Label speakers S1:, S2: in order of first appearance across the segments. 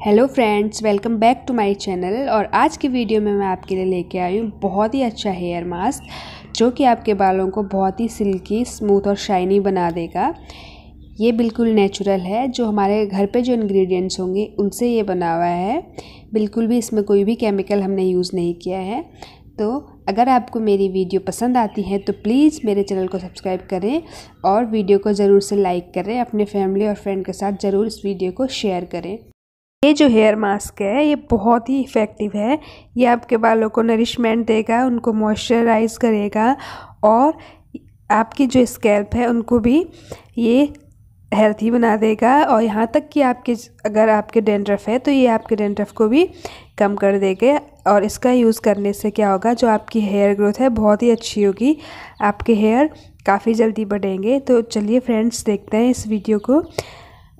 S1: hello friends welcome back to my channel और आज की वीडियो में मैं आपके लिए लेके आई हूँ बहुत ही अच्छा हेयर मास्क जो कि आपके बालों को बहुत ही सिल्की स्मूथ और शाइनी बना देगा ये बिल्कुल नेचुरल है जो हमारे घर पे जो इंग्रेडिएंट्स होंगे उनसे ये बना हुआ है बिल्कुल भी इसमें कोई भी केमिकल हमने यूज़ नहीं किया है तो अगर आपको मेरी वीडियो पसंद आती है तो प्लीज़ मेरे चैनल को सब्सक्राइब करें और वीडियो को ज़रूर से लाइक करें अपने फैमिली और फ्रेंड के साथ ज़रूर इस वीडियो को शेयर करें ये जो हेयर मास्क है ये बहुत ही इफेक्टिव है ये आपके बालों को नरिशमेंट देगा उनको मॉइस्चराइज करेगा और आपकी जो स्कैल्प है उनको भी ये हेल्थी बना देगा और यहाँ तक कि आपके अगर आपके डेंड्रफ है तो ये आपके डेंड्रफ को भी कम कर देगा और इसका यूज़ करने से क्या होगा जो आपकी हेयर ग्रोथ है बहुत ही अच्छी होगी आपके हेयर काफ़ी जल्दी बढ़ेंगे तो चलिए फ्रेंड्स देखते हैं इस वीडियो को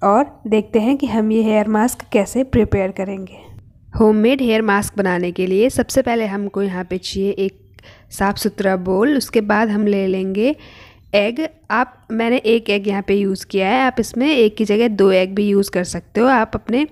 S1: और देखते हैं कि हम ये हेयर मास्क कैसे प्रिपेयर करेंगे होममेड हेयर मास्क बनाने के लिए सबसे पहले हमको यहाँ पे चाहिए एक साफ़ सुथरा बोल उसके बाद हम ले लेंगे एग आप मैंने एक एग यहाँ पे यूज़ किया है आप इसमें एक की जगह दो एग भी यूज़ कर सकते हो आप अपने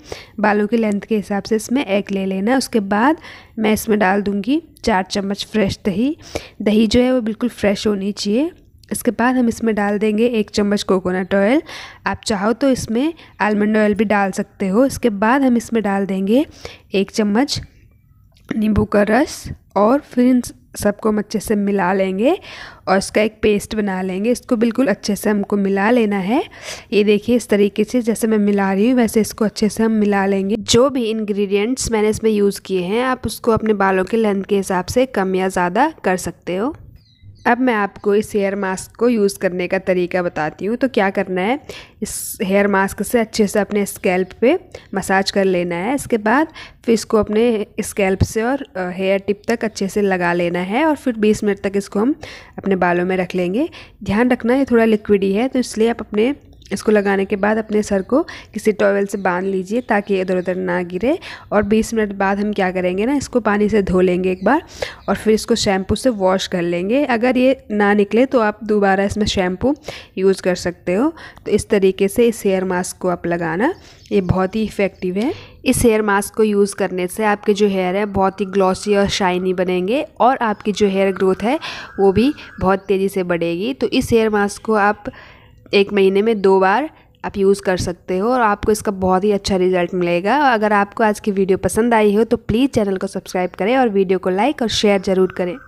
S1: बालों की लेंथ के हिसाब से इसमें एग ले लेना उसके बाद मैं इसमें डाल दूँगी चार चम्मच फ्रेश दही दही जो है वो बिल्कुल फ्रेश होनी चाहिए इसके बाद हम इसमें डाल देंगे एक चम्मच कोकोनट ऑयल आप चाहो तो इसमें आलमंड ऑयल भी डाल सकते हो इसके बाद हम इसमें डाल देंगे एक चम्मच नींबू का रस और फिर इन सबको हम अच्छे से मिला लेंगे और इसका एक पेस्ट बना लेंगे इसको बिल्कुल अच्छे से हमको मिला लेना है ये देखिए इस तरीके से जैसे मैं मिला रही हूँ वैसे इसको अच्छे से हम मिला लेंगे जो भी इंग्रेडिएंट्स मैंने इसमें यूज़ किए हैं आप उसको अपने बालों के लेंथ के हिसाब से कम या ज़्यादा कर सकते हो अब मैं आपको इस हेयर मास्क को यूज़ करने का तरीका बताती हूँ तो क्या करना है इस हेयर मास्क से अच्छे से अपने स्कैल्प पे मसाज कर लेना है इसके बाद फिर इसको अपने स्कैल्प से और हेयर टिप तक अच्छे से लगा लेना है और फिर 20 मिनट तक इसको हम अपने बालों में रख लेंगे ध्यान रखना ये थोड़ा लिक्विड ही है तो इसलिए आप अपने इसको लगाने के बाद अपने सर को किसी टॉवेल से बांध लीजिए ताकि इधर उधर ना गिरे और 20 मिनट बाद हम क्या करेंगे ना इसको पानी से धो लेंगे एक बार और फिर इसको शैम्पू से वॉश कर लेंगे अगर ये ना निकले तो आप दोबारा इसमें शैम्पू यूज़ कर सकते हो तो इस तरीके से इस हेयर मास्क को आप लगाना ये बहुत ही इफ़ेक्टिव है इस हेयर मास्क को यूज़ करने से आपके जो हेयर है बहुत ही ग्लॉसी और शाइनी बनेंगे और आपकी जो हेयर ग्रोथ है वो भी बहुत तेज़ी से बढ़ेगी तो इस हेयर मास्क को आप एक महीने में दो बार आप यूज़ कर सकते हो और आपको इसका बहुत ही अच्छा रिजल्ट मिलेगा अगर आपको आज की वीडियो पसंद आई हो तो प्लीज़ चैनल को सब्सक्राइब करें और वीडियो को लाइक और शेयर ज़रूर करें